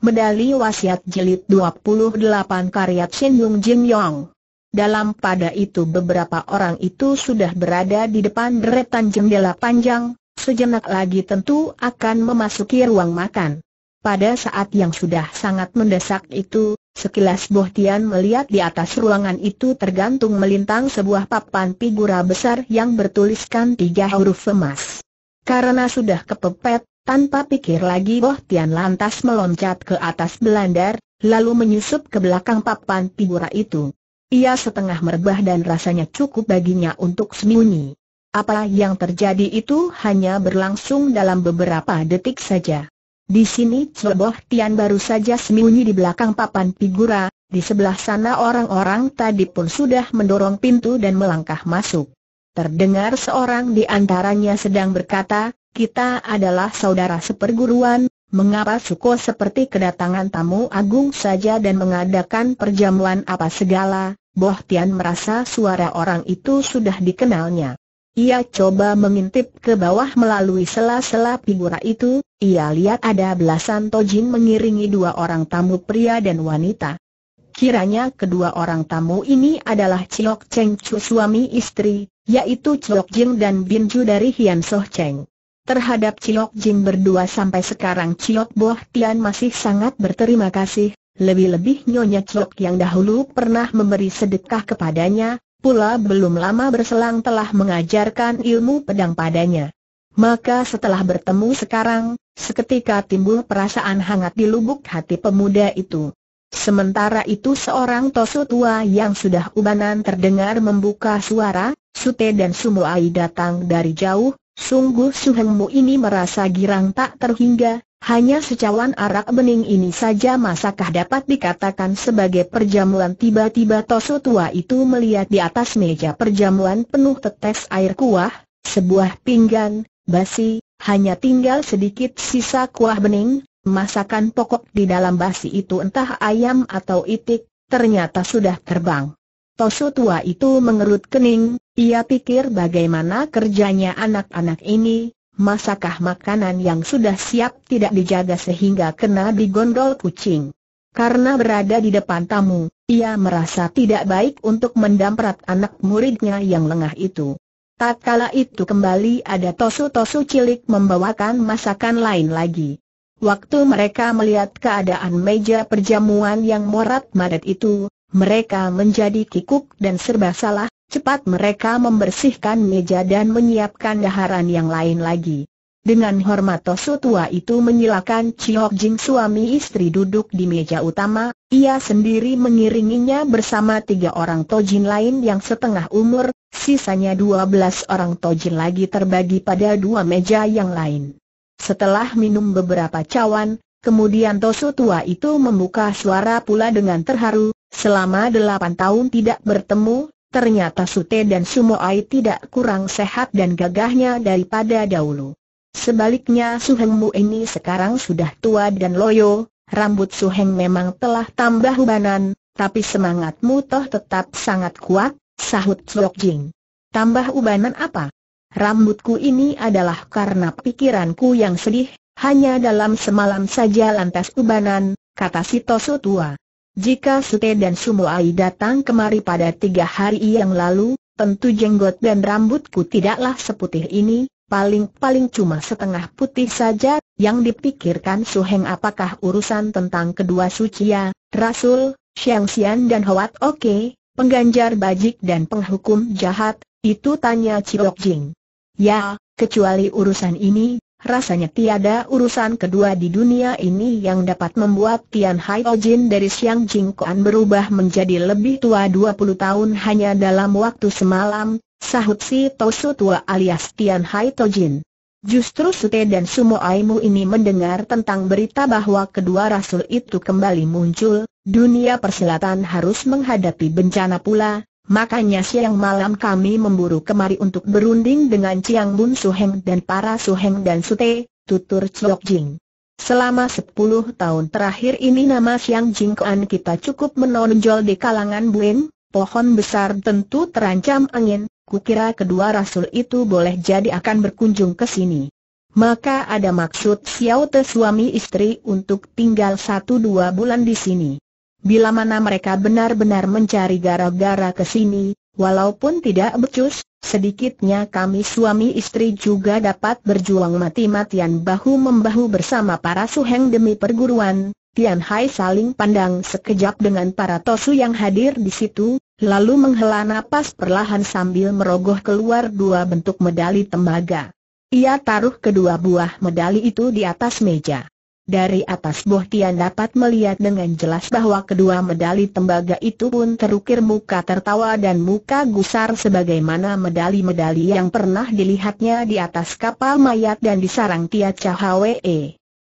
Medali Wasiat Jilid 28 karya Shin Yung Jin Yong. Dalam pada itu beberapa orang itu sudah berada di depan deretan jendela panjang, sejenak lagi tentu akan memasuki ruang makan. Pada saat yang sudah sangat mendesak itu, sekilas Bohtian melihat di atas ruangan itu tergantung melintang sebuah papan figura besar yang bertuliskan tiga huruf emas. Karena sudah kepepet, tanpa pikir lagi Boh Tian lantas meloncat ke atas belandar, lalu menyusup ke belakang papan figura itu. Ia setengah merebah dan rasanya cukup baginya untuk sembunyi. Apa yang terjadi itu hanya berlangsung dalam beberapa detik saja. Di sini Boh Tian baru saja sembunyi di belakang papan figura, di sebelah sana orang-orang tadi pun sudah mendorong pintu dan melangkah masuk. Terdengar seorang di antaranya sedang berkata, kita adalah saudara seperguruan, mengapa Suko seperti kedatangan tamu agung saja dan mengadakan perjamuan apa segala, Boh Tian merasa suara orang itu sudah dikenalnya. Ia coba mengintip ke bawah melalui sela-sela figura itu, ia lihat ada belasan tojin mengiringi dua orang tamu pria dan wanita. Kiranya kedua orang tamu ini adalah Ciok Cheng Chu suami istri, yaitu Ciok Jing dan Bin Ju dari Hian Soh Cheng. Terhadap Ciok Jim berdua sampai sekarang Ciok Boh Tian masih sangat berterima kasih, lebih-lebih Nyonya Ciok yang dahulu pernah memberi sedekah kepadanya, pula belum lama berselang telah mengajarkan ilmu pedang padanya. Maka setelah bertemu sekarang, seketika timbul perasaan hangat di lubuk hati pemuda itu. Sementara itu seorang tosu tua yang sudah ubanan terdengar membuka suara, Sute dan Sumoai datang dari jauh, Sungguh Suhengmu ini merasa girang tak terhingga, hanya secawan arak bening ini saja masakah dapat dikatakan sebagai perjamuan tiba-tiba Toso tua itu melihat di atas meja perjamuan penuh tetes air kuah, sebuah pinggan, basi, hanya tinggal sedikit sisa kuah bening, masakan pokok di dalam basi itu entah ayam atau itik, ternyata sudah terbang. Tosu tua itu mengerut kening, ia pikir bagaimana kerjanya anak-anak ini, masakah makanan yang sudah siap tidak dijaga sehingga kena digondol kucing. Karena berada di depan tamu, ia merasa tidak baik untuk mendamprat anak muridnya yang lengah itu. Tak kala itu kembali ada tosu-tosu cilik membawakan masakan lain lagi. Waktu mereka melihat keadaan meja perjamuan yang morat marat itu, mereka menjadi kikuk dan serba salah, cepat mereka membersihkan meja dan menyiapkan daharan yang lain lagi. Dengan hormat Tosu tua itu menyilakan Chiok Jing suami istri duduk di meja utama, ia sendiri mengiringinya bersama tiga orang tojin lain yang setengah umur, sisanya dua belas orang tojin lagi terbagi pada dua meja yang lain. Setelah minum beberapa cawan, kemudian Tosu tua itu membuka suara pula dengan terharu, Selama delapan tahun tidak bertemu, ternyata Sute dan Sumoai tidak kurang sehat dan gagahnya daripada dahulu. Sebaliknya Suhengmu ini sekarang sudah tua dan loyo, rambut Suheng memang telah tambah ubanan, tapi semangatmu toh tetap sangat kuat, sahut Sok Jing. Tambah ubanan apa? Rambutku ini adalah karena pikiranku yang sedih, hanya dalam semalam saja lantas ubanan, kata si Tosu tua. Jika Sute dan Sumoai datang kemari pada tiga hari yang lalu, tentu jenggot dan rambutku tidaklah seputih ini, paling-paling cuma setengah putih saja, yang dipikirkan Suheng apakah urusan tentang kedua sucia, ya? Rasul, Xiang Xian dan Hoat Oke, pengganjar bajik dan penghukum jahat, itu tanya Ciok Jing. Ya, kecuali urusan ini, Rasanya tiada urusan kedua di dunia ini yang dapat membuat Tian Hai Ojin dari Siang Jingkoan berubah menjadi lebih tua 20 tahun hanya dalam waktu semalam, sahut si Tosu tua alias Tian Hai Tojin. Justru Sute dan Sumo Aimu ini mendengar tentang berita bahwa kedua rasul itu kembali muncul, dunia persilatan harus menghadapi bencana pula, Makanya siang malam kami memburu kemari untuk berunding dengan Ciang Bun Suheng dan para Suheng dan Sute, tutur Chok Jing. Selama 10 tahun terakhir ini nama Siang Jing Kuan kita cukup menonjol di kalangan Buin, pohon besar tentu terancam angin, kukira kedua rasul itu boleh jadi akan berkunjung ke sini. Maka ada maksud Xiao Te suami istri untuk tinggal satu dua bulan di sini. Bila mana mereka benar-benar mencari gara-gara ke sini, walaupun tidak becus, sedikitnya kami suami istri juga dapat berjuang mati-matian bahu-membahu bersama para suheng demi perguruan. Tian Hai saling pandang sekejap dengan para tosu yang hadir di situ, lalu menghela napas perlahan sambil merogoh keluar dua bentuk medali tembaga. Ia taruh kedua buah medali itu di atas meja. Dari atas Tian dapat melihat dengan jelas bahwa kedua medali tembaga itu pun terukir muka tertawa dan muka gusar sebagaimana medali-medali yang pernah dilihatnya di atas kapal mayat dan di sarang Tia Chahwe.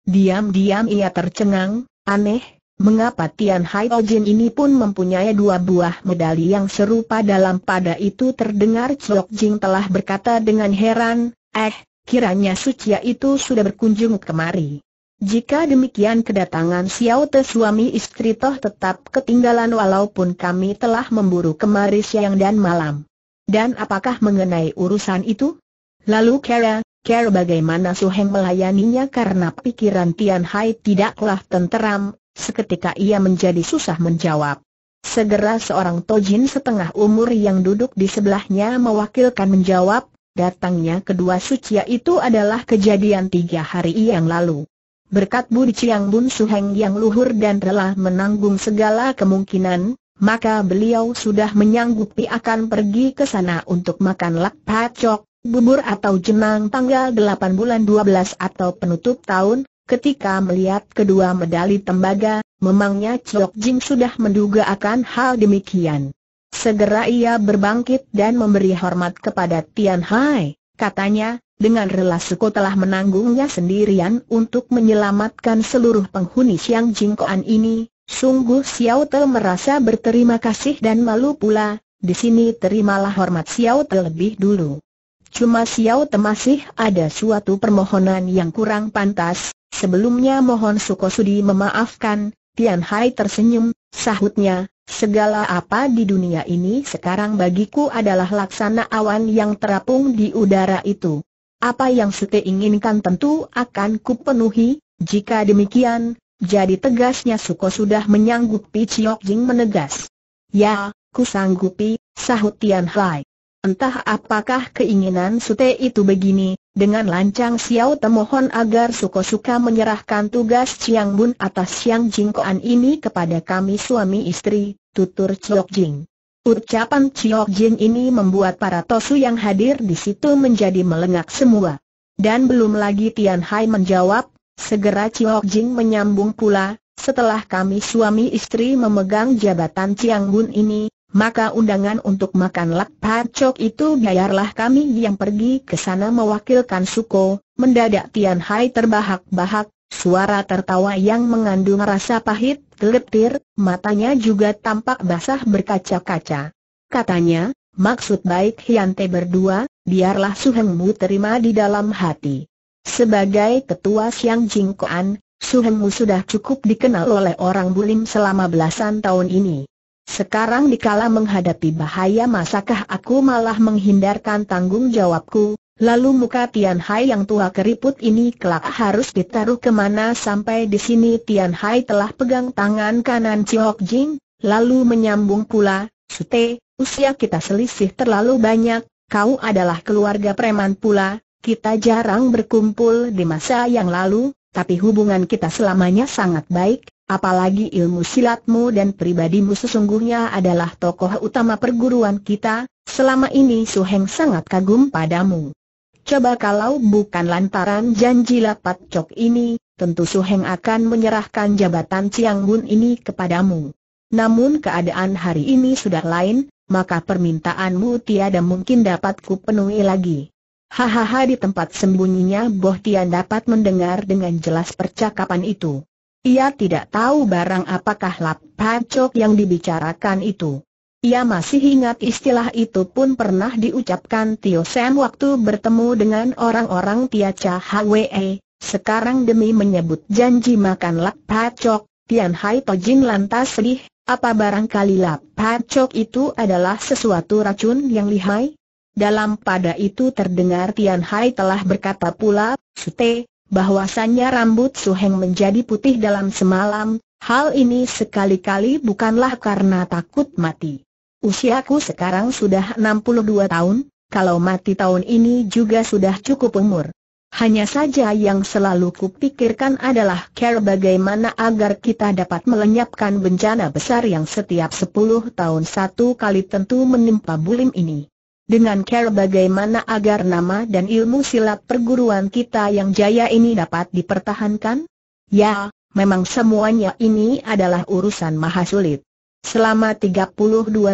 Diam-diam ia tercengang, aneh, mengapa Tian Hai Ojin ini pun mempunyai dua buah medali yang serupa dalam pada itu terdengar Chok Jing telah berkata dengan heran, eh, kiranya Sucia itu sudah berkunjung kemari. Jika demikian kedatangan Xiao Te suami istri toh tetap ketinggalan walaupun kami telah memburu kemari siang dan malam. Dan apakah mengenai urusan itu? Lalu Kara, Kara bagaimana Suheng melayaninya karena pikiran Tian Hai tidaklah tenteram, seketika ia menjadi susah menjawab. Segera seorang tojin setengah umur yang duduk di sebelahnya mewakilkan menjawab, datangnya kedua sucia itu adalah kejadian tiga hari yang lalu berkat Budi Chiang Bun Suheng yang luhur dan rela menanggung segala kemungkinan, maka beliau sudah menyanggupi akan pergi ke sana untuk makan lak pacok, bubur atau jenang tanggal 8 bulan 12 atau penutup tahun, ketika melihat kedua medali tembaga, memangnya Chok Jing sudah menduga akan hal demikian. Segera ia berbangkit dan memberi hormat kepada Tian Hai, katanya, dengan rela Suko telah menanggungnya sendirian untuk menyelamatkan seluruh penghuni Siang Jingkoan ini, sungguh Xiao Te merasa berterima kasih dan malu pula, di sini terimalah hormat Xiao Te lebih dulu. Cuma Xiao Te masih ada suatu permohonan yang kurang pantas, sebelumnya mohon Suko Sudi memaafkan, Tian Hai tersenyum, sahutnya, Segala apa di dunia ini sekarang bagiku adalah laksana awan yang terapung di udara itu. Apa yang Sute inginkan tentu akan kupenuhi, jika demikian, jadi tegasnya Suko sudah menyanggupi Chiok Jing menegas. Ya, ku sanggupi, sahut Tian Hai. Entah apakah keinginan Sute itu begini, dengan lancang Xiao temohon agar Suko suka menyerahkan tugas Chiang Bun atas Siang Jing Koan ini kepada kami suami istri, tutur Chiok Jing. Ucapan Chiok Jin ini membuat para tosu yang hadir di situ menjadi melengak semua. Dan belum lagi Tian Hai menjawab, segera Chiok Jin menyambung pula, setelah kami suami istri memegang jabatan Chiang Bun ini, maka undangan untuk makan lak pacok itu biarlah kami yang pergi ke sana mewakilkan suko, mendadak Tian Hai terbahak-bahak, Suara tertawa yang mengandung rasa pahit, geletir, matanya juga tampak basah berkaca-kaca. Katanya, maksud baik Hyante berdua, biarlah Suhengmu terima di dalam hati. Sebagai ketua Siang Jingkoan, Suhengmu sudah cukup dikenal oleh orang bulim selama belasan tahun ini. Sekarang dikala menghadapi bahaya masakah aku malah menghindarkan tanggung jawabku, Lalu muka Tian Hai yang tua keriput ini kelak harus ditaruh kemana sampai di sini Tian Hai telah pegang tangan kanan Chiok Jing, lalu menyambung pula, Sute, usia kita selisih terlalu banyak, kau adalah keluarga preman pula, kita jarang berkumpul di masa yang lalu, tapi hubungan kita selamanya sangat baik, apalagi ilmu silatmu dan pribadimu sesungguhnya adalah tokoh utama perguruan kita, selama ini Su Heng sangat kagum padamu. Coba kalau bukan lantaran janji lapat cok ini, tentu Suheng akan menyerahkan jabatan Chiang Bun ini kepadamu. Namun keadaan hari ini sudah lain, maka permintaanmu tiada mungkin dapat kupenuhi lagi. Hahaha di tempat sembunyinya Boh Tian dapat mendengar dengan jelas percakapan itu. Ia tidak tahu barang apakah Lap cok yang dibicarakan itu. Ia masih ingat istilah itu pun pernah diucapkan Tio Sam waktu bertemu dengan orang-orang Tiaca Hwe. Sekarang demi menyebut janji makan lap pacok, Tian Hai Tojin lantas sedih, apa barangkali lap pacok itu adalah sesuatu racun yang lihai? Dalam pada itu terdengar Tian Hai telah berkata pula, Sute, bahwasannya rambut Su Heng menjadi putih dalam semalam, hal ini sekali-kali bukanlah karena takut mati. Usiaku sekarang sudah 62 tahun, kalau mati tahun ini juga sudah cukup umur. Hanya saja yang selalu kupikirkan adalah care bagaimana agar kita dapat melenyapkan bencana besar yang setiap 10 tahun satu kali tentu menimpa bulim ini. Dengan care bagaimana agar nama dan ilmu silat perguruan kita yang jaya ini dapat dipertahankan? Ya, memang semuanya ini adalah urusan maha sulit. Selama 32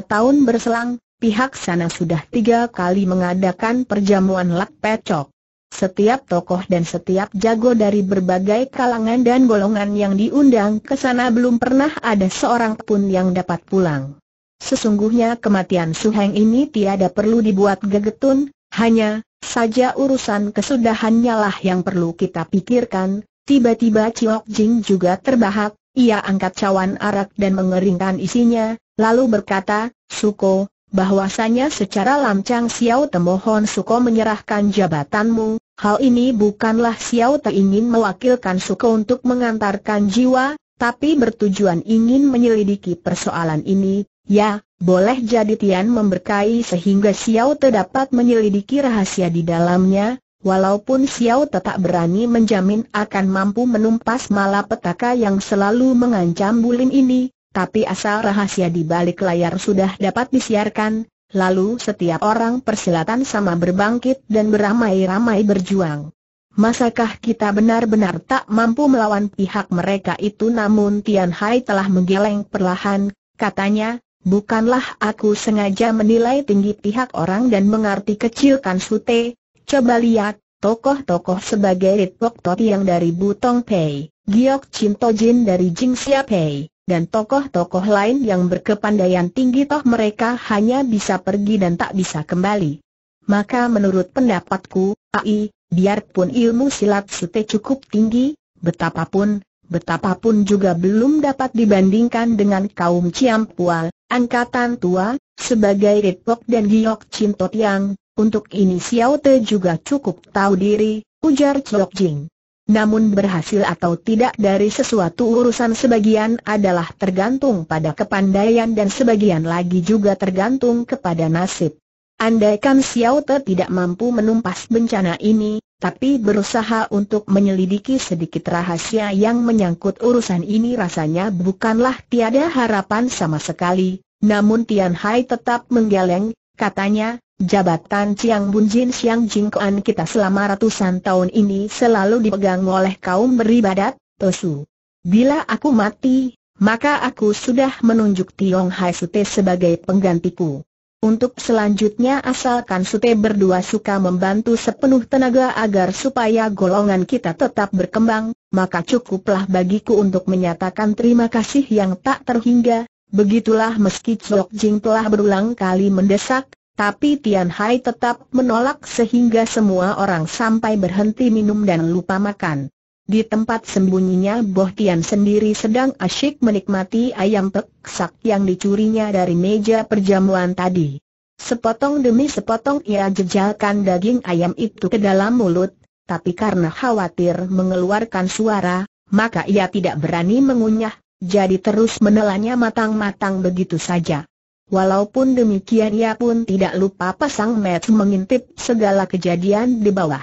tahun berselang, pihak sana sudah tiga kali mengadakan perjamuan lak pecok. Setiap tokoh dan setiap jago dari berbagai kalangan dan golongan yang diundang ke sana belum pernah ada seorang pun yang dapat pulang. Sesungguhnya kematian Su Suheng ini tiada perlu dibuat gegetun, hanya saja urusan kesudahannya lah yang perlu kita pikirkan. Tiba-tiba Ciok Jing juga terbahak, ia angkat cawan arak dan mengeringkan isinya, lalu berkata, Suko, bahwasanya secara lancang Xiao Temohon Suko menyerahkan jabatanmu, hal ini bukanlah Xiao Te ingin mewakilkan Suko untuk mengantarkan jiwa, tapi bertujuan ingin menyelidiki persoalan ini, ya, boleh jadi Tian memberkai sehingga Xiao Te dapat menyelidiki rahasia di dalamnya, Walaupun Xiao tetap berani menjamin akan mampu menumpas malapetaka yang selalu mengancam Bulim ini, tapi asal rahasia di balik layar sudah dapat disiarkan, lalu setiap orang persilatan sama berbangkit dan beramai-ramai berjuang. Masakah kita benar-benar tak mampu melawan pihak mereka itu namun Tian Hai telah menggeleng perlahan, katanya, bukanlah aku sengaja menilai tinggi pihak orang dan mengerti kecilkan Sute, Coba lihat, tokoh-tokoh sebagai Ritpok Toti yang dari Butong Pei, Giok Cinto Jin dari Jing Sia Pei, dan tokoh-tokoh lain yang berkepandaian tinggi toh mereka hanya bisa pergi dan tak bisa kembali. Maka menurut pendapatku, AI, biarpun ilmu silat sute cukup tinggi, betapapun, betapapun juga belum dapat dibandingkan dengan kaum Ciampual, angkatan tua, sebagai Ritpok dan Giok Cinto Tiang, untuk ini Xiao Te juga cukup tahu diri, ujar Chok Jing. Namun berhasil atau tidak dari sesuatu urusan sebagian adalah tergantung pada kepandaian dan sebagian lagi juga tergantung kepada nasib. Andaikan Xiao Te tidak mampu menumpas bencana ini, tapi berusaha untuk menyelidiki sedikit rahasia yang menyangkut urusan ini rasanya bukanlah tiada harapan sama sekali, namun Tian Hai tetap menggeleng, Katanya, jabatan Chiang Bunjin Siang Kuan kita selama ratusan tahun ini selalu dipegang oleh kaum beribadat, Tosu. Bila aku mati, maka aku sudah menunjuk Tiong Hai Sute sebagai penggantiku. Untuk selanjutnya asalkan Sute berdua suka membantu sepenuh tenaga agar supaya golongan kita tetap berkembang, maka cukuplah bagiku untuk menyatakan terima kasih yang tak terhingga, Begitulah meski Chok Jing telah berulang kali mendesak, tapi Tian Hai tetap menolak sehingga semua orang sampai berhenti minum dan lupa makan. Di tempat sembunyinya Boh Tian sendiri sedang asyik menikmati ayam peksak yang dicurinya dari meja perjamuan tadi. Sepotong demi sepotong ia jejalkan daging ayam itu ke dalam mulut, tapi karena khawatir mengeluarkan suara, maka ia tidak berani mengunyah, jadi terus menelannya matang-matang begitu saja. Walaupun demikian ia pun tidak lupa pasang match mengintip segala kejadian di bawah.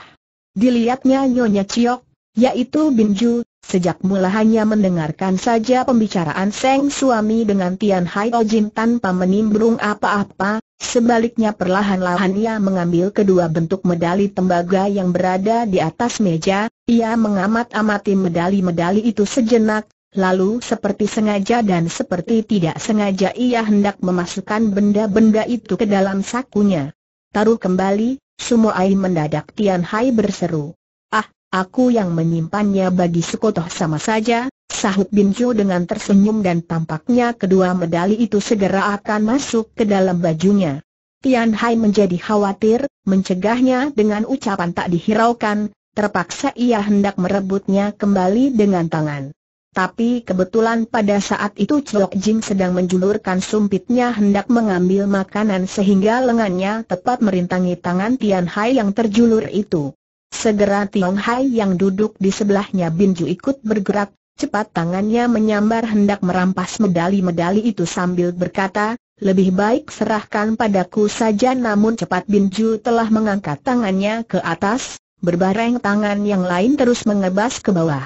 Dilihatnya Nyonya Ciok, yaitu Binju, sejak mula hanya mendengarkan saja pembicaraan Seng suami dengan Tian Hai Ojin tanpa menimbrung apa-apa, sebaliknya perlahan-lahan ia mengambil kedua bentuk medali tembaga yang berada di atas meja, ia mengamat-amati medali-medali itu sejenak, Lalu seperti sengaja dan seperti tidak sengaja ia hendak memasukkan benda-benda itu ke dalam sakunya. Taruh kembali, semua air mendadak Tian Hai berseru. Ah, aku yang menyimpannya bagi sekotoh sama saja, sahut Jo dengan tersenyum dan tampaknya kedua medali itu segera akan masuk ke dalam bajunya. Tian Hai menjadi khawatir, mencegahnya dengan ucapan tak dihiraukan, terpaksa ia hendak merebutnya kembali dengan tangan tapi kebetulan pada saat itu Chok Jing sedang menjulurkan sumpitnya hendak mengambil makanan sehingga lengannya tepat merintangi tangan Tian Hai yang terjulur itu. Segera Tian Hai yang duduk di sebelahnya Bin Binju ikut bergerak, cepat tangannya menyambar hendak merampas medali-medali itu sambil berkata, lebih baik serahkan padaku saja namun cepat Bin Binju telah mengangkat tangannya ke atas, berbareng tangan yang lain terus mengebas ke bawah.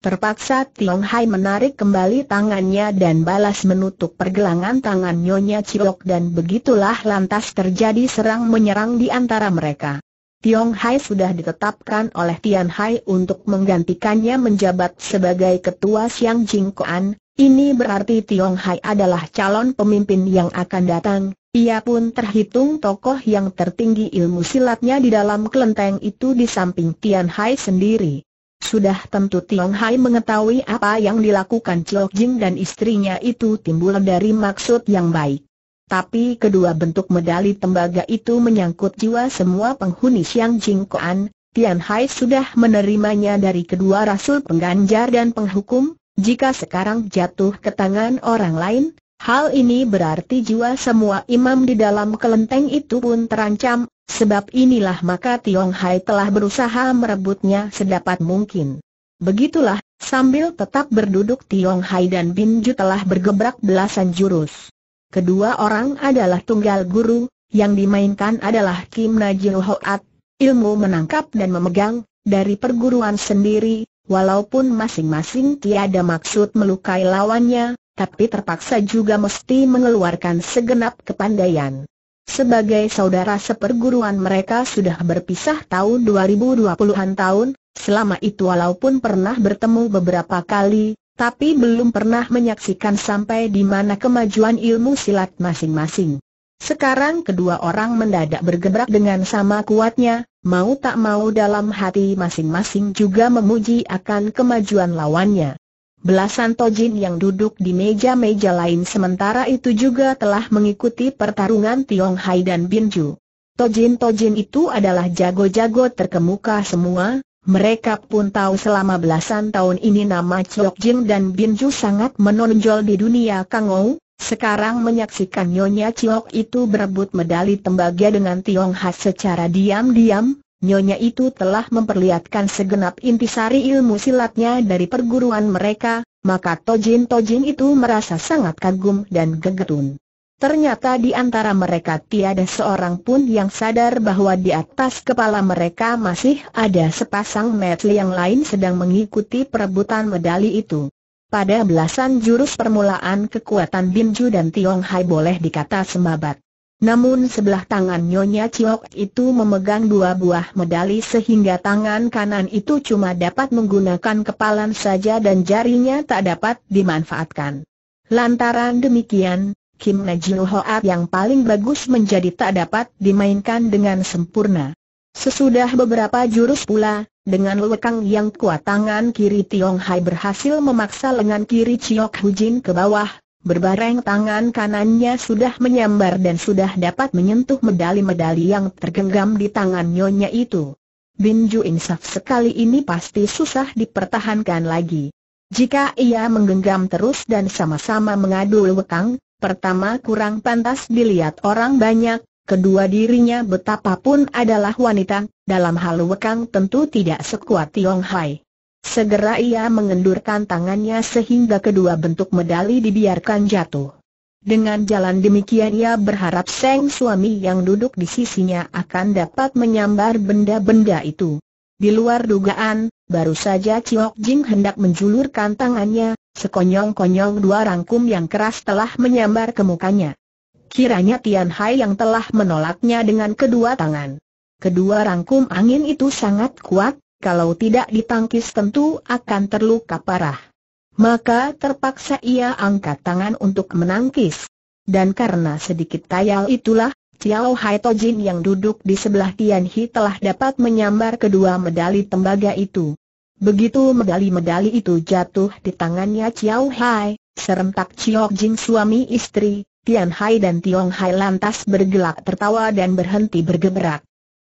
Terpaksa Tiong Hai menarik kembali tangannya dan balas menutup pergelangan tangan Nyonya Ciok dan begitulah lantas terjadi serang menyerang di antara mereka. Tiong Hai sudah ditetapkan oleh Tian Hai untuk menggantikannya menjabat sebagai ketua Siang Jingkoan, ini berarti Tiong Hai adalah calon pemimpin yang akan datang, ia pun terhitung tokoh yang tertinggi ilmu silatnya di dalam kelenteng itu di samping Tian Hai sendiri. Sudah tentu Tiong Hai mengetahui apa yang dilakukan Chiok Jin dan istrinya itu timbul dari maksud yang baik. Tapi kedua bentuk medali tembaga itu menyangkut jiwa semua penghuni Siang Jing Koan, Tian Hai sudah menerimanya dari kedua rasul pengganjar dan penghukum, jika sekarang jatuh ke tangan orang lain, Hal ini berarti jiwa semua imam di dalam kelenteng itu pun terancam, sebab inilah maka Tiong Hai telah berusaha merebutnya sedapat mungkin. Begitulah, sambil tetap berduduk Tiong Hai dan Bin Ju telah bergebrak belasan jurus. Kedua orang adalah tunggal guru, yang dimainkan adalah Kim Najil Hoat, ilmu menangkap dan memegang, dari perguruan sendiri, walaupun masing-masing tiada maksud melukai lawannya, tapi terpaksa juga mesti mengeluarkan segenap kepandaian. Sebagai saudara seperguruan mereka sudah berpisah tahun 2020-an tahun, selama itu walaupun pernah bertemu beberapa kali, tapi belum pernah menyaksikan sampai di mana kemajuan ilmu silat masing-masing. Sekarang kedua orang mendadak bergebrak dengan sama kuatnya, mau tak mau dalam hati masing-masing juga memuji akan kemajuan lawannya. Belasan tojin yang duduk di meja-meja lain sementara itu juga telah mengikuti pertarungan Tiong Hai dan Binju. Tojin-tojin itu adalah jago-jago terkemuka semua, mereka pun tahu selama belasan tahun ini nama Chok Jin dan Binju sangat menonjol di dunia Kang Ou. sekarang menyaksikan Nyonya Chiok itu berebut medali tembaga dengan Tiong Hai secara diam-diam, Nyonya itu telah memperlihatkan segenap intisari ilmu silatnya dari perguruan mereka, maka Tojin-Tojin itu merasa sangat kagum dan gegetun. Ternyata di antara mereka tiada seorang pun yang sadar bahwa di atas kepala mereka masih ada sepasang medley yang lain sedang mengikuti perebutan medali itu. Pada belasan jurus permulaan kekuatan Binju dan Tiong Hai boleh dikata semabat. Namun sebelah tangan Nyonya Chiok itu memegang dua buah medali sehingga tangan kanan itu cuma dapat menggunakan kepalan saja dan jarinya tak dapat dimanfaatkan. Lantaran demikian, Kim Najil Hoat yang paling bagus menjadi tak dapat dimainkan dengan sempurna. Sesudah beberapa jurus pula, dengan lekang yang kuat tangan kiri Tiong Hai berhasil memaksa lengan kiri Chiok Hujin ke bawah, Berbareng tangan kanannya sudah menyambar dan sudah dapat menyentuh medali-medali yang tergenggam di tangan nyonya itu. Binju insaf sekali ini pasti susah dipertahankan lagi. Jika ia menggenggam terus dan sama-sama mengadu wekang, pertama kurang pantas dilihat orang banyak, kedua dirinya betapapun adalah wanita, dalam hal wekang tentu tidak sekuat Tiong Hai. Segera ia mengendurkan tangannya sehingga kedua bentuk medali dibiarkan jatuh. Dengan jalan demikian ia berharap Seng suami yang duduk di sisinya akan dapat menyambar benda-benda itu. Di luar dugaan, baru saja Chiok Jing hendak menjulurkan tangannya, sekonyong-konyong dua rangkum yang keras telah menyambar ke mukanya. Kiranya Tian Hai yang telah menolaknya dengan kedua tangan. Kedua rangkum angin itu sangat kuat, kalau tidak ditangkis tentu akan terluka parah. Maka terpaksa ia angkat tangan untuk menangkis. Dan karena sedikit tayal itulah, Chiao Hai Tojin yang duduk di sebelah Tian Hi telah dapat menyambar kedua medali tembaga itu. Begitu medali-medali itu jatuh di tangannya Chiao Hai, serentak Chiok Jin suami istri, Tian Hai dan Tiong Hai lantas bergelak tertawa dan berhenti bergeberak.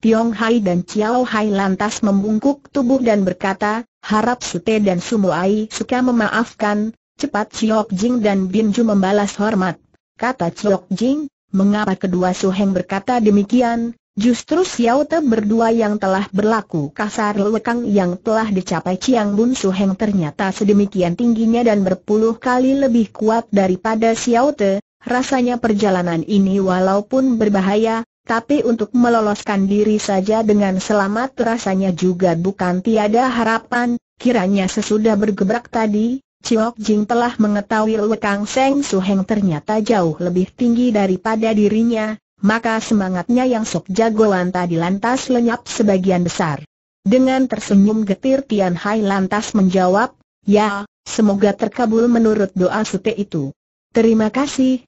Tiong Hai dan Chiao Hai lantas membungkuk tubuh dan berkata, harap Sute dan Sumo Ai suka memaafkan, cepat Chiok Jing dan Bin Ju membalas hormat. Kata Chiok Jing, mengapa kedua Suheng berkata demikian, Justru Xiao Te berdua yang telah berlaku kasar lekang yang telah dicapai Chiang Bun Su Heng ternyata sedemikian tingginya dan berpuluh kali lebih kuat daripada Xiao Te. Rasanya perjalanan ini walaupun berbahaya, tapi untuk meloloskan diri saja dengan selamat rasanya juga bukan tiada harapan, kiranya sesudah bergebrak tadi, Chiok Jing telah mengetahui Lekang Seng Su Heng ternyata jauh lebih tinggi daripada dirinya, maka semangatnya yang sok jagoan tadi lantas lenyap sebagian besar. Dengan tersenyum getir Tian Hai lantas menjawab, ya, semoga terkabul menurut doa sute itu. Terima kasih.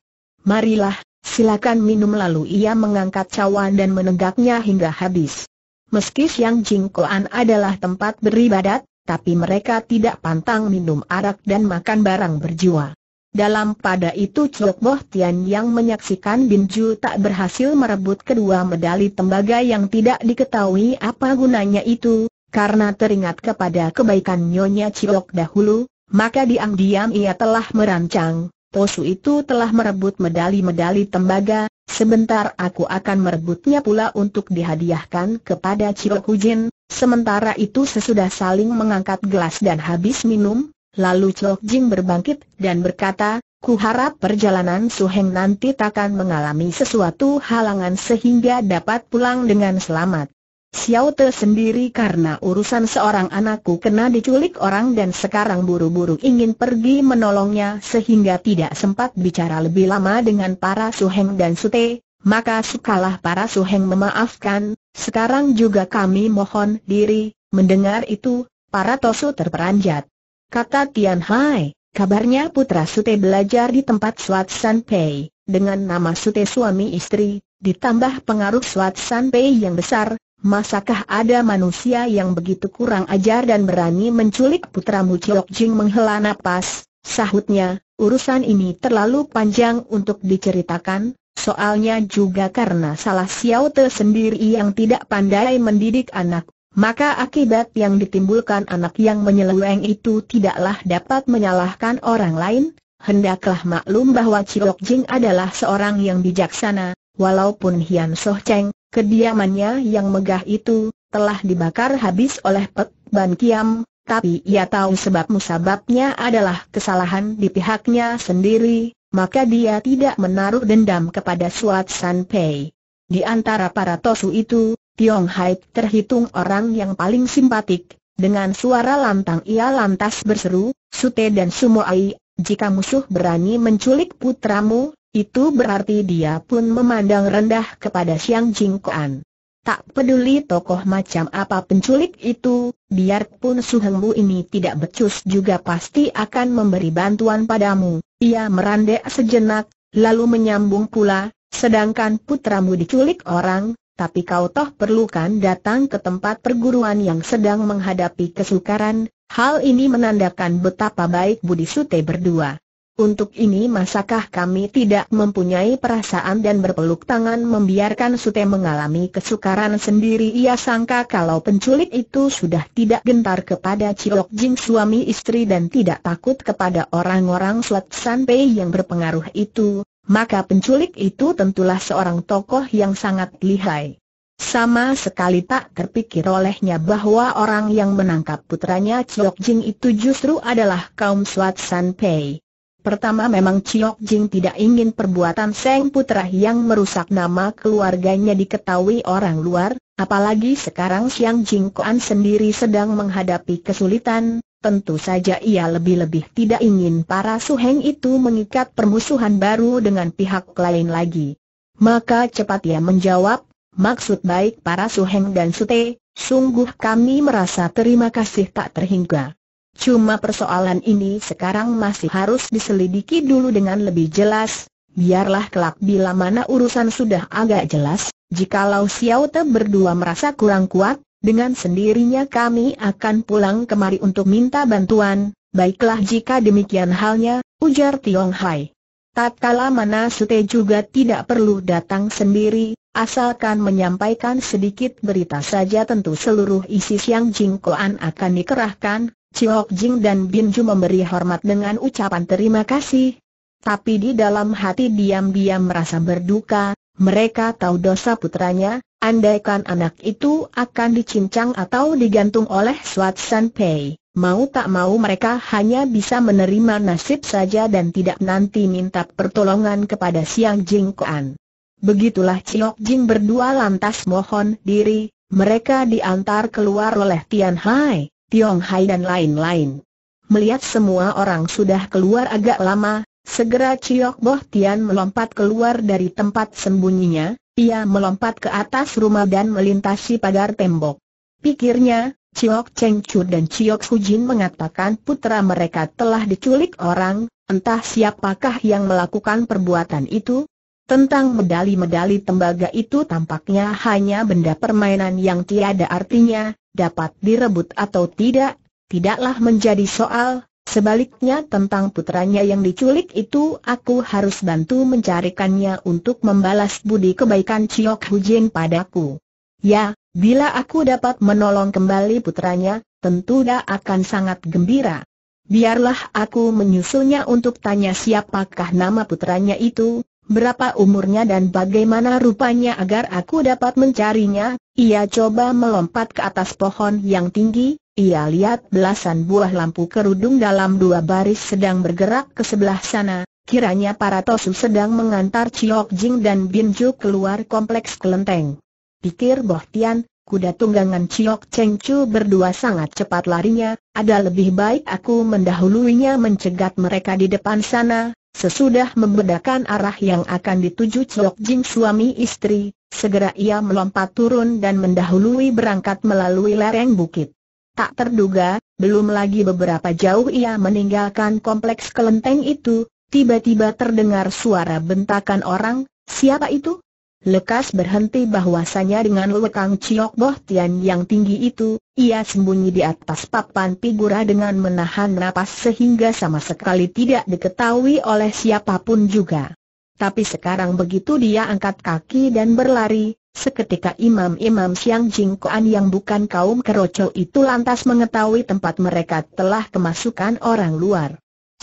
Marilah, silakan minum lalu ia mengangkat cawan dan menegaknya hingga habis. Meski Siang Jingkoan adalah tempat beribadat, tapi mereka tidak pantang minum arak dan makan barang berjiwa. Dalam pada itu Cok Boh Tian yang menyaksikan Binju tak berhasil merebut kedua medali tembaga yang tidak diketahui apa gunanya itu, karena teringat kepada kebaikan Nyonya Cilok dahulu, maka diam-diam ia telah merancang, Tosu itu telah merebut medali-medali tembaga, sebentar aku akan merebutnya pula untuk dihadiahkan kepada Ciro Hujin, sementara itu sesudah saling mengangkat gelas dan habis minum, lalu Chok Jing berbangkit dan berkata, Ku harap perjalanan Suheng nanti takkan mengalami sesuatu halangan sehingga dapat pulang dengan selamat. Xiao Te sendiri karena urusan seorang anakku kena diculik orang dan sekarang buru-buru ingin pergi menolongnya sehingga tidak sempat bicara lebih lama dengan para suheng dan sute, maka sukalah para suheng memaafkan, sekarang juga kami mohon diri, mendengar itu, para tosu terperanjat. Kata Tian Hai, kabarnya putra sute belajar di tempat Suat San Pei, dengan nama sute suami istri, ditambah pengaruh Suat San Pei yang besar, Masakah ada manusia yang begitu kurang ajar dan berani menculik putramu Ciok Jing menghela napas, sahutnya, urusan ini terlalu panjang untuk diceritakan, soalnya juga karena salah Xiao Te sendiri yang tidak pandai mendidik anak, maka akibat yang ditimbulkan anak yang menyeleweng itu tidaklah dapat menyalahkan orang lain, hendaklah maklum bahwa Ciok Jing adalah seorang yang bijaksana, walaupun Hian Soh Cheng, Kediamannya yang megah itu, telah dibakar habis oleh Pek Ban Kiam, tapi ia tahu sebab musababnya adalah kesalahan di pihaknya sendiri, maka dia tidak menaruh dendam kepada Suat San Pei. Di antara para tosu itu, Tiong Hai terhitung orang yang paling simpatik, dengan suara lantang ia lantas berseru, Sute dan Sumoai, jika musuh berani menculik putramu, itu berarti dia pun memandang rendah kepada Siang Jingkoan. Tak peduli tokoh macam apa penculik itu, biarpun Su Bu ini tidak becus juga pasti akan memberi bantuan padamu. Ia merandek sejenak, lalu menyambung pula, sedangkan putramu diculik orang, tapi kau toh perlukan datang ke tempat perguruan yang sedang menghadapi kesukaran, hal ini menandakan betapa baik budi sute berdua. Untuk ini masakah kami tidak mempunyai perasaan dan berpeluk tangan membiarkan Sute mengalami kesukaran sendiri Ia sangka kalau penculik itu sudah tidak gentar kepada Ciok Jing suami istri dan tidak takut kepada orang-orang Slat San Pei yang berpengaruh itu Maka penculik itu tentulah seorang tokoh yang sangat lihai sama sekali tak terpikir olehnya bahwa orang yang menangkap putranya Chiok Jing itu justru adalah kaum Suat San Pei. Pertama memang Chiok Jing tidak ingin perbuatan Seng Putra yang merusak nama keluarganya diketahui orang luar, apalagi sekarang Siang Jing Koan sendiri sedang menghadapi kesulitan, tentu saja ia lebih-lebih tidak ingin para suheng itu mengikat permusuhan baru dengan pihak lain lagi. Maka cepat ia menjawab, maksud baik para suheng dan sute, sungguh kami merasa terima kasih tak terhingga. Cuma persoalan ini sekarang masih harus diselidiki dulu dengan lebih jelas, biarlah kelak bila mana urusan sudah agak jelas, jikalau Xiao Te berdua merasa kurang kuat, dengan sendirinya kami akan pulang kemari untuk minta bantuan, baiklah jika demikian halnya, ujar Tiong Hai. Tatkala mana Sute juga tidak perlu datang sendiri, asalkan menyampaikan sedikit berita saja tentu seluruh isi Siang Jingkoan akan dikerahkan, Chiok Jing dan Bin Ju memberi hormat dengan ucapan terima kasih. Tapi di dalam hati diam-diam merasa berduka, mereka tahu dosa putranya, andaikan anak itu akan dicincang atau digantung oleh Swat San Pei. Mau tak mau mereka hanya bisa menerima nasib saja dan tidak nanti minta pertolongan kepada Siang Jing Kuan. Begitulah Ciok Jing berdua lantas mohon diri, mereka diantar keluar oleh Tian Hai. Tiong Hai dan lain-lain. Melihat semua orang sudah keluar agak lama, segera Ciok Boh Tian melompat keluar dari tempat sembunyinya, ia melompat ke atas rumah dan melintasi pagar tembok. Pikirnya, Ciok Cheng Chu dan Ciok Jin mengatakan putra mereka telah diculik orang, entah siapakah yang melakukan perbuatan itu, tentang medali-medali tembaga itu tampaknya hanya benda permainan yang tiada artinya, dapat direbut atau tidak, tidaklah menjadi soal, sebaliknya tentang putranya yang diculik itu aku harus bantu mencarikannya untuk membalas budi kebaikan Ciok Hujin padaku. Ya, bila aku dapat menolong kembali putranya, tentu dia akan sangat gembira. Biarlah aku menyusulnya untuk tanya siapakah nama putranya itu, berapa umurnya dan bagaimana rupanya agar aku dapat mencarinya, ia coba melompat ke atas pohon yang tinggi, ia lihat belasan buah lampu kerudung dalam dua baris sedang bergerak ke sebelah sana, kiranya para tosu sedang mengantar Chiok Jing dan Binju keluar kompleks kelenteng. Pikir Bohtian, Kuda tunggangan Ciok Cheng Chu berdua sangat cepat larinya, ada lebih baik aku mendahuluinya mencegat mereka di depan sana, Sesudah membedakan arah yang akan dituju Cok Jing suami istri, segera ia melompat turun dan mendahului berangkat melalui lereng bukit. Tak terduga, belum lagi beberapa jauh ia meninggalkan kompleks kelenteng itu, tiba-tiba terdengar suara bentakan orang, siapa itu? Lekas berhenti bahwasanya dengan lekang Chiok Boh Tian yang tinggi itu, ia sembunyi di atas papan figura dengan menahan napas sehingga sama sekali tidak diketahui oleh siapapun juga. Tapi sekarang begitu dia angkat kaki dan berlari, seketika imam-imam Siang Jingkoan yang bukan kaum keroco itu lantas mengetahui tempat mereka telah kemasukan orang luar.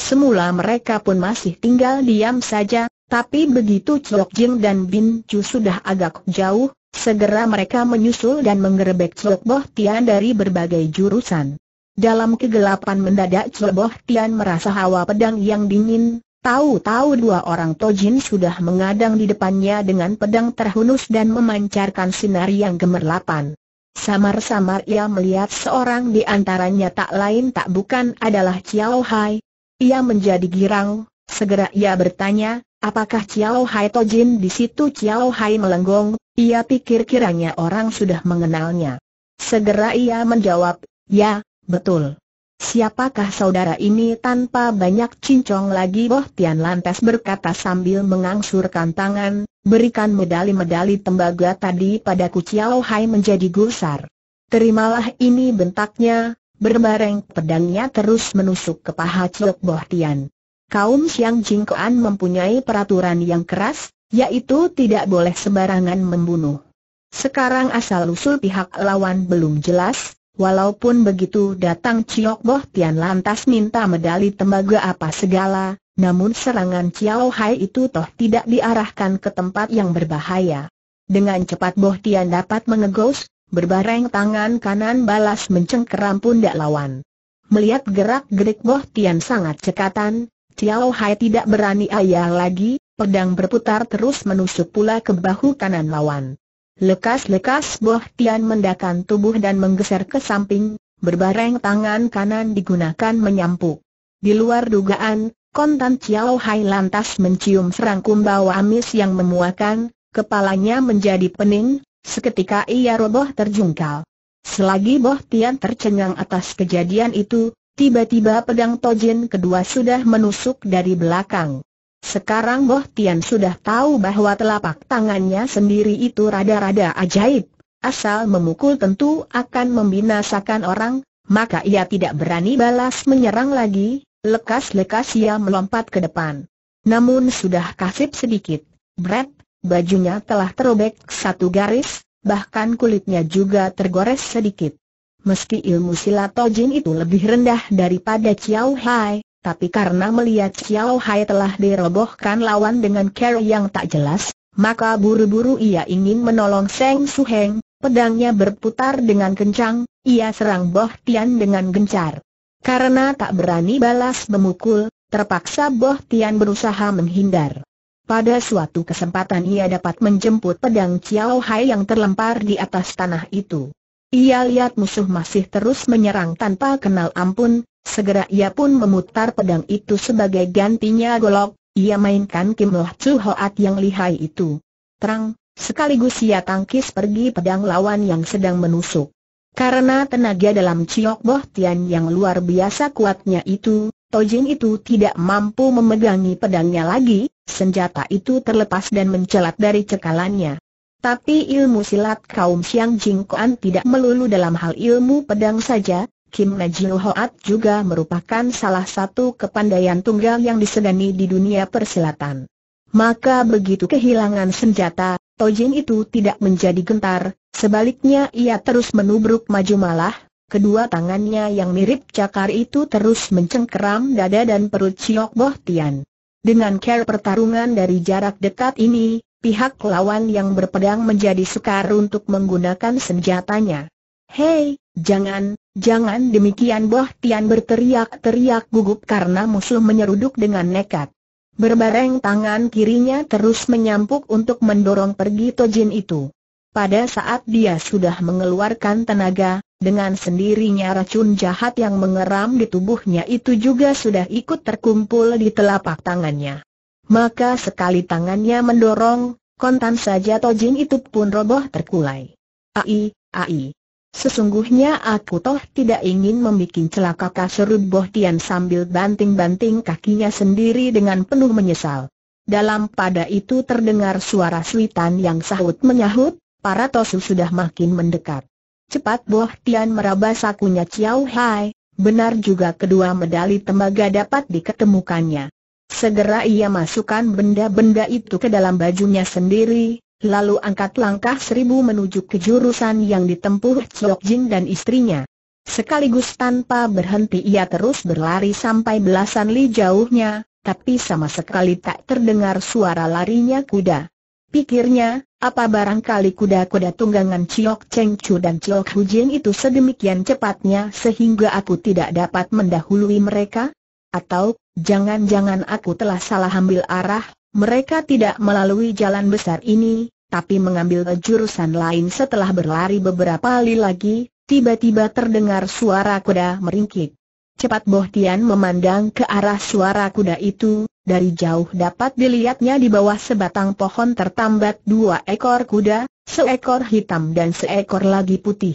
Semula mereka pun masih tinggal diam saja, tapi begitu Chok Jim dan Bin Chu sudah agak jauh, segera mereka menyusul dan menggerebek Chok Boh Tian dari berbagai jurusan. Dalam kegelapan mendadak Chok Boh Tian merasa hawa pedang yang dingin, tahu-tahu dua orang Tojin sudah mengadang di depannya dengan pedang terhunus dan memancarkan sinar yang gemerlapan. Samar-samar ia melihat seorang di antaranya tak lain tak bukan adalah Chiao Hai. Ia menjadi girang, Segera ia bertanya, apakah Ciao Hai Tojin di situ Ciao Hai melenggong, ia pikir kiranya orang sudah mengenalnya. Segera ia menjawab, ya, betul. Siapakah saudara ini tanpa banyak cincong lagi Boh Tian lantas berkata sambil mengangsurkan tangan, berikan medali-medali tembaga tadi padaku Ciao Hai menjadi gusar. Terimalah ini bentaknya, berbareng pedangnya terus menusuk ke paha Ciok Boh Tian kaum Siang Jingkoan mempunyai peraturan yang keras, yaitu tidak boleh sembarangan membunuh. Sekarang asal-usul pihak lawan belum jelas, walaupun begitu datang Ciok Boh Tian lantas minta medali tembaga apa segala, namun serangan Ciao Hai itu toh tidak diarahkan ke tempat yang berbahaya. Dengan cepat Boh Tian dapat mengegos, berbareng tangan kanan balas mencengkeram pundak lawan. Melihat gerak-gerik Boh Tian sangat cekatan, Ciao Hai tidak berani ayah lagi, pedang berputar terus menusuk pula ke bahu kanan lawan. Lekas-lekas Boh Tian mendakan tubuh dan menggeser ke samping, berbareng tangan kanan digunakan menyampu. Di luar dugaan, Kontan Chiao Hai lantas mencium serangkum bau amis yang memuakan, kepalanya menjadi pening, seketika ia roboh terjungkal. Selagi Boh Tian tercengang atas kejadian itu, Tiba-tiba pedang Tojin kedua sudah menusuk dari belakang. Sekarang Boh Tian sudah tahu bahwa telapak tangannya sendiri itu rada-rada ajaib. Asal memukul tentu akan membinasakan orang, maka ia tidak berani balas menyerang lagi, lekas-lekas ia melompat ke depan. Namun sudah kasip sedikit, Brett, bajunya telah terobek satu garis, bahkan kulitnya juga tergores sedikit. Meski ilmu silat Tojin itu lebih rendah daripada Chiao Hai, tapi karena melihat Chiao Hai telah dirobohkan lawan dengan cara yang tak jelas, maka buru-buru ia ingin menolong Seng Su Heng, pedangnya berputar dengan kencang, ia serang Boh Tian dengan gencar. Karena tak berani balas memukul, terpaksa Boh Tian berusaha menghindar. Pada suatu kesempatan ia dapat menjemput pedang Chiao Hai yang terlempar di atas tanah itu. Ia lihat musuh masih terus menyerang tanpa kenal ampun, segera ia pun memutar pedang itu sebagai gantinya golok, ia mainkan Kim Loh Chu Hoat yang lihai itu. Terang, sekaligus ia tangkis pergi pedang lawan yang sedang menusuk. Karena tenaga dalam Ciok Boh Tian yang luar biasa kuatnya itu, Tojin itu tidak mampu memegangi pedangnya lagi, senjata itu terlepas dan mencelat dari cekalannya. Tapi ilmu silat kaum Xiang Jingkuan tidak melulu dalam hal ilmu pedang saja, Kim Najil Hoat juga merupakan salah satu kepandaian tunggal yang disegani di dunia persilatan. Maka begitu kehilangan senjata, Tojin itu tidak menjadi gentar, sebaliknya ia terus menubruk maju malah, kedua tangannya yang mirip cakar itu terus mencengkeram dada dan perut Chiok Boh Tian. Dengan care pertarungan dari jarak dekat ini, pihak lawan yang berpedang menjadi sukar untuk menggunakan senjatanya. Hei, jangan, jangan demikian Boh Tian berteriak-teriak gugup karena musuh menyeruduk dengan nekat. Berbareng tangan kirinya terus menyampuk untuk mendorong pergi Tojin itu. Pada saat dia sudah mengeluarkan tenaga, dengan sendirinya racun jahat yang mengeram di tubuhnya itu juga sudah ikut terkumpul di telapak tangannya. Maka sekali tangannya mendorong, kontan saja tojing itu pun roboh terkulai. Ai, ai. Sesungguhnya aku toh tidak ingin membuat celaka kasurut Boh Tian sambil banting-banting kakinya sendiri dengan penuh menyesal. Dalam pada itu terdengar suara suitan yang sahut menyahut, para tosu sudah makin mendekat. Cepat Boh Tian meraba sakunya Chiao Hai, benar juga kedua medali tembaga dapat diketemukannya. Segera ia masukkan benda-benda itu ke dalam bajunya sendiri, lalu angkat langkah seribu menuju ke jurusan yang ditempuh Chok Jin dan istrinya. Sekaligus tanpa berhenti ia terus berlari sampai belasan li jauhnya, tapi sama sekali tak terdengar suara larinya kuda. Pikirnya, apa barangkali kuda-kuda tunggangan Ciok Cheng Chu dan Hu Jin itu sedemikian cepatnya sehingga aku tidak dapat mendahului mereka? Atau Jangan-jangan aku telah salah ambil arah, mereka tidak melalui jalan besar ini, tapi mengambil jurusan lain setelah berlari beberapa kali lagi, tiba-tiba terdengar suara kuda meringkik. Cepat Bohtian memandang ke arah suara kuda itu, dari jauh dapat dilihatnya di bawah sebatang pohon tertambat dua ekor kuda, seekor hitam dan seekor lagi putih.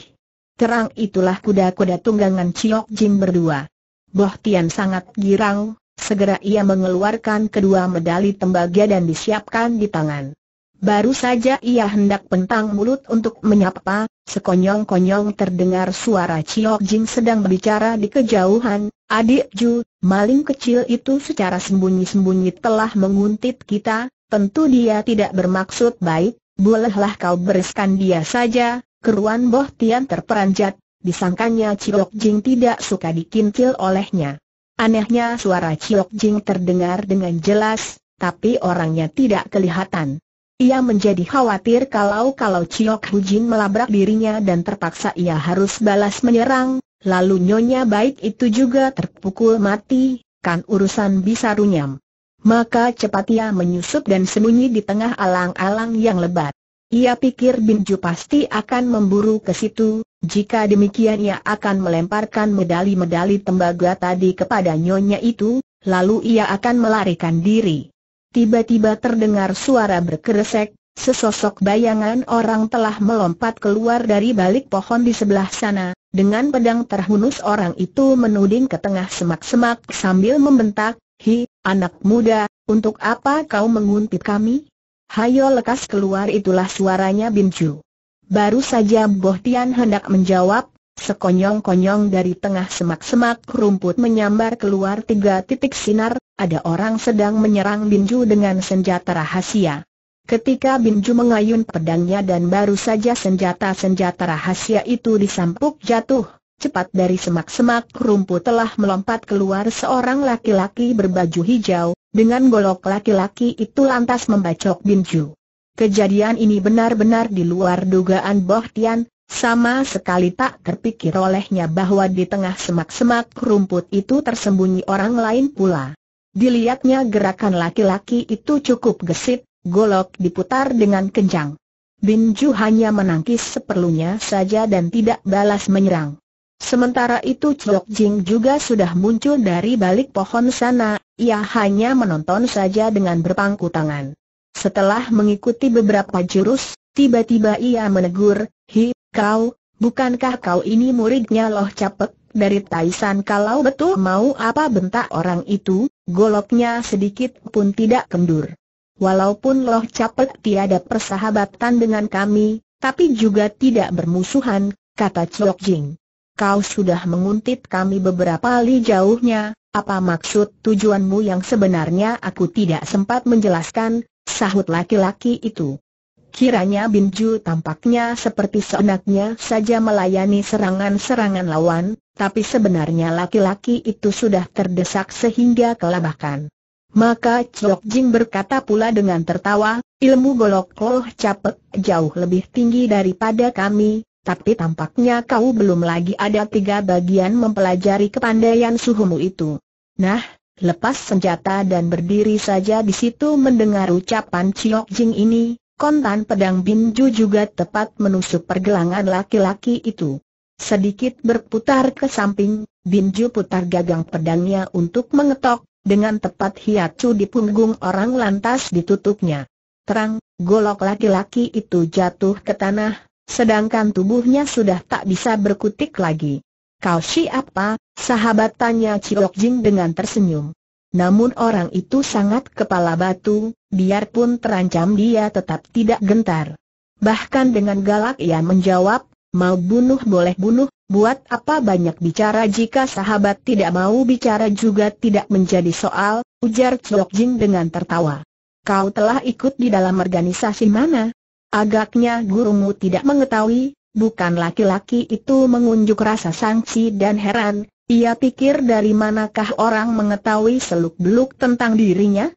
Terang itulah kuda-kuda tunggangan Ciok Jim berdua. Bohtian sangat girang, Segera ia mengeluarkan kedua medali tembaga dan disiapkan di tangan. Baru saja ia hendak pentang mulut untuk menyapa, sekonyong-konyong terdengar suara Chiok Jing sedang berbicara di kejauhan, Adik Ju, maling kecil itu secara sembunyi-sembunyi telah menguntit kita, tentu dia tidak bermaksud baik, bolehlah kau bereskan dia saja, keruan Boh Tian terperanjat, disangkanya Chiok Jing tidak suka dikintil olehnya. Anehnya suara Chiok Jing terdengar dengan jelas, tapi orangnya tidak kelihatan. Ia menjadi khawatir kalau-kalau Chiok Jin melabrak dirinya dan terpaksa ia harus balas menyerang, lalu nyonya baik itu juga terpukul mati, kan urusan bisa runyam. Maka cepat ia menyusup dan sembunyi di tengah alang-alang yang lebat. Ia pikir Binju pasti akan memburu ke situ, jika demikian ia akan melemparkan medali-medali tembaga tadi kepada nyonya itu, lalu ia akan melarikan diri. Tiba-tiba terdengar suara berkeresek, sesosok bayangan orang telah melompat keluar dari balik pohon di sebelah sana, dengan pedang terhunus orang itu menuding ke tengah semak-semak sambil membentak, Hi, anak muda, untuk apa kau menguntit kami? Hayo lekas keluar itulah suaranya Bimju. Baru saja Boh Tian hendak menjawab, sekonyong-konyong dari tengah semak-semak rumput menyambar keluar tiga titik sinar, ada orang sedang menyerang Binju dengan senjata rahasia. Ketika Binju mengayun pedangnya dan baru saja senjata-senjata rahasia itu disampuk jatuh, cepat dari semak-semak rumput telah melompat keluar seorang laki-laki berbaju hijau, dengan golok laki-laki itu lantas membacok Binju. Kejadian ini benar-benar di luar dugaan Boh Tian, sama sekali tak terpikir olehnya bahwa di tengah semak-semak rumput itu tersembunyi orang lain pula. Dilihatnya gerakan laki-laki itu cukup gesit, golok diputar dengan kencang. Binju hanya menangkis seperlunya saja dan tidak balas menyerang. Sementara itu Chok Jing juga sudah muncul dari balik pohon sana, ia hanya menonton saja dengan berpangku tangan. Setelah mengikuti beberapa jurus, tiba-tiba ia menegur, Hi, kau, bukankah kau ini muridnya Loh Capek? Dari Taisan kalau betul mau apa bentak orang itu, goloknya sedikit pun tidak kendur. Walaupun Loh Capek tiada persahabatan dengan kami, tapi juga tidak bermusuhan, kata Chok Jing. Kau sudah menguntit kami beberapa kali jauhnya, apa maksud tujuanmu yang sebenarnya aku tidak sempat menjelaskan, Sahut laki-laki itu. Kiranya Binju tampaknya seperti seenaknya saja melayani serangan-serangan lawan, tapi sebenarnya laki-laki itu sudah terdesak sehingga kelabakan. Maka Chok Jing berkata pula dengan tertawa, ilmu golok loh capek jauh lebih tinggi daripada kami, tapi tampaknya kau belum lagi ada tiga bagian mempelajari kepandaian suhumu itu. Nah, lepas senjata dan berdiri saja di situ mendengar ucapan Chiok Jing ini, kontan pedang Binju juga tepat menusuk pergelangan laki-laki itu. Sedikit berputar ke samping, Binju putar gagang pedangnya untuk mengetok, dengan tepat hiacu di punggung orang lantas ditutupnya. Terang, golok laki-laki itu jatuh ke tanah, sedangkan tubuhnya sudah tak bisa berkutik lagi. Kau siapa, Sahabat tanya Ciok Jing dengan tersenyum. Namun orang itu sangat kepala batu, biarpun terancam dia tetap tidak gentar. Bahkan dengan galak ia menjawab, mau bunuh boleh bunuh, buat apa banyak bicara jika sahabat tidak mau bicara juga tidak menjadi soal, ujar Ciok Jing dengan tertawa. Kau telah ikut di dalam organisasi mana? Agaknya gurumu tidak mengetahui, bukan laki-laki itu mengunjuk rasa sangsi dan heran, ia pikir dari manakah orang mengetahui seluk-beluk tentang dirinya?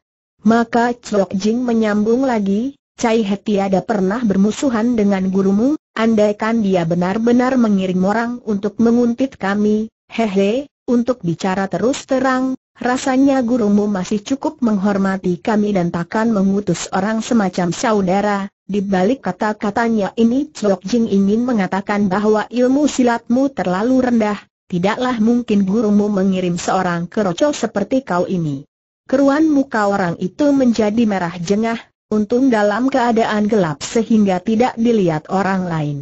Maka Chok Jing menyambung lagi, Cai He tiada pernah bermusuhan dengan gurumu, andaikan dia benar-benar mengirim orang untuk menguntit kami, hehe, untuk bicara terus terang, rasanya gurumu masih cukup menghormati kami dan takkan mengutus orang semacam saudara, di balik kata-katanya ini Chok Jing ingin mengatakan bahwa ilmu silatmu terlalu rendah, tidaklah mungkin gurumu mengirim seorang keroco seperti kau ini. Keruan muka orang itu menjadi merah jengah, untung dalam keadaan gelap sehingga tidak dilihat orang lain.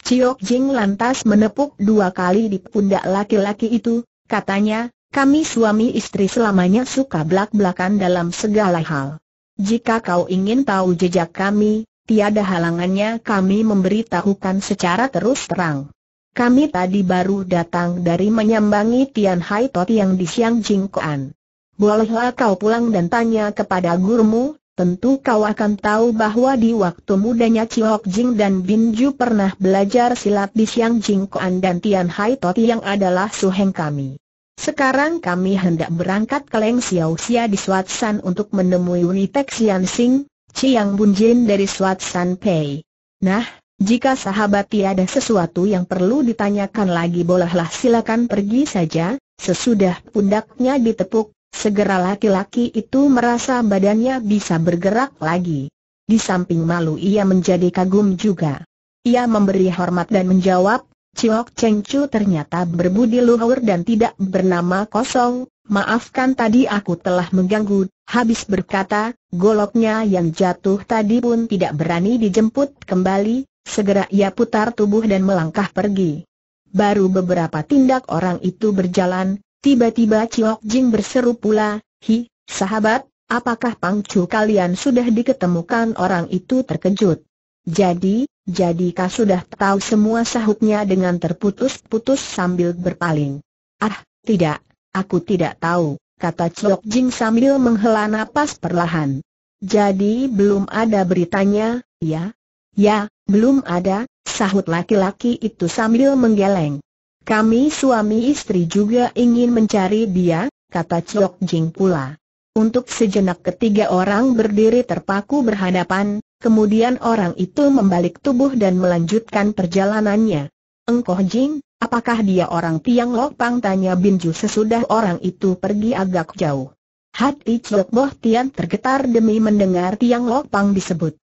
Ciok Jing lantas menepuk dua kali di pundak laki-laki itu, katanya, kami suami istri selamanya suka belak-belakan dalam segala hal. Jika kau ingin tahu jejak kami, tiada halangannya kami memberitahukan secara terus terang. Kami tadi baru datang dari menyambangi Tian Hai Tot yang di Siang Kuan. Bolehlah kau pulang dan tanya kepada gurumu, tentu kau akan tahu bahwa di waktu mudanya Chiok Jing dan Bin Ju pernah belajar silat di Siang Kuan dan Tian Hai Tot yang adalah suheng kami. Sekarang kami hendak berangkat ke Leng Xiao Xia di Swatsan untuk menemui Tek Xian Xing, Chiang Bunjin dari Swatsan Pei. Nah, jika sahabat tiada sesuatu yang perlu ditanyakan lagi bolehlah silakan pergi saja, sesudah pundaknya ditepuk, segera laki-laki itu merasa badannya bisa bergerak lagi. Di samping malu ia menjadi kagum juga. Ia memberi hormat dan menjawab, Ciok Cheng Chu ternyata berbudi luhur dan tidak bernama kosong, maafkan tadi aku telah mengganggu, habis berkata, goloknya yang jatuh tadi pun tidak berani dijemput kembali, Segera ia putar tubuh dan melangkah pergi. Baru beberapa tindak orang itu berjalan, tiba-tiba Chiok Jing berseru pula, Hi, sahabat, apakah pangcu kalian sudah diketemukan orang itu terkejut? Jadi, jadikah sudah tahu semua sahutnya dengan terputus-putus sambil berpaling? Ah, tidak, aku tidak tahu, kata Chiok Jing sambil menghela napas perlahan. Jadi belum ada beritanya, ya? Ya, belum ada, sahut laki-laki itu sambil menggeleng. Kami suami istri juga ingin mencari dia, kata Chok Jing pula. Untuk sejenak ketiga orang berdiri terpaku berhadapan, kemudian orang itu membalik tubuh dan melanjutkan perjalanannya. Engkoh Jing, apakah dia orang Tiang Pang? tanya Binju sesudah orang itu pergi agak jauh. Hati Chok Boh Tian tergetar demi mendengar Tiang Pang disebut.